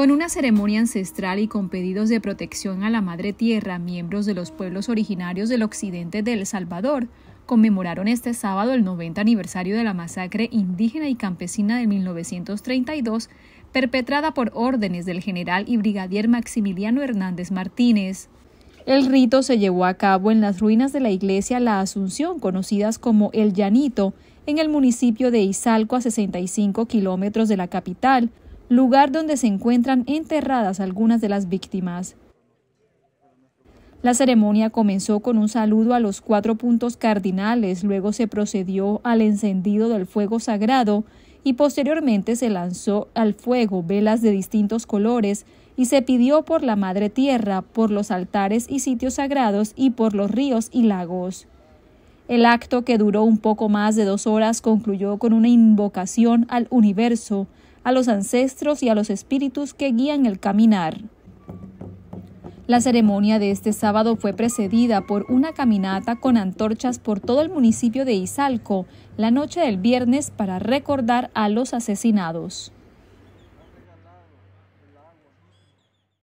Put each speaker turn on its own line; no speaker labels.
Con una ceremonia ancestral y con pedidos de protección a la Madre Tierra, miembros de los pueblos originarios del occidente de El Salvador conmemoraron este sábado el 90 aniversario de la masacre indígena y campesina de 1932 perpetrada por órdenes del general y brigadier Maximiliano Hernández Martínez. El rito se llevó a cabo en las ruinas de la iglesia La Asunción, conocidas como El Llanito, en el municipio de Izalco, a 65 kilómetros de la capital, lugar donde se encuentran enterradas algunas de las víctimas. La ceremonia comenzó con un saludo a los cuatro puntos cardinales, luego se procedió al encendido del fuego sagrado y posteriormente se lanzó al fuego velas de distintos colores y se pidió por la Madre Tierra, por los altares y sitios sagrados y por los ríos y lagos. El acto, que duró un poco más de dos horas, concluyó con una invocación al universo, a los ancestros y a los espíritus que guían el caminar. La ceremonia de este sábado fue precedida por una caminata con antorchas por todo el municipio de Izalco la noche del viernes para recordar a los asesinados.